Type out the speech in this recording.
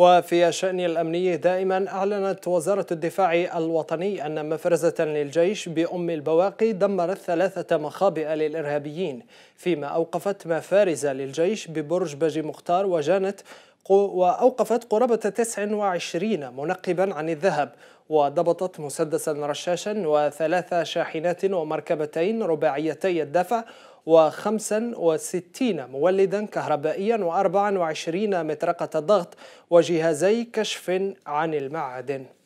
وفي الشأن الأمني دائما أعلنت وزارة الدفاع الوطني أن مفرزة للجيش بأم البواقي دمرت ثلاثة مخابئ للإرهابيين فيما أوقفت مفارز للجيش ببرج بجي مختار وجانت وأوقفت قرابة 29 منقبا عن الذهب وضبطت مسدسا رشاشا وثلاث شاحنات ومركبتين رباعيتي الدفع و65 مولدا كهربائيا و24 مطرقة ضغط وجهازي كشف عن المعدن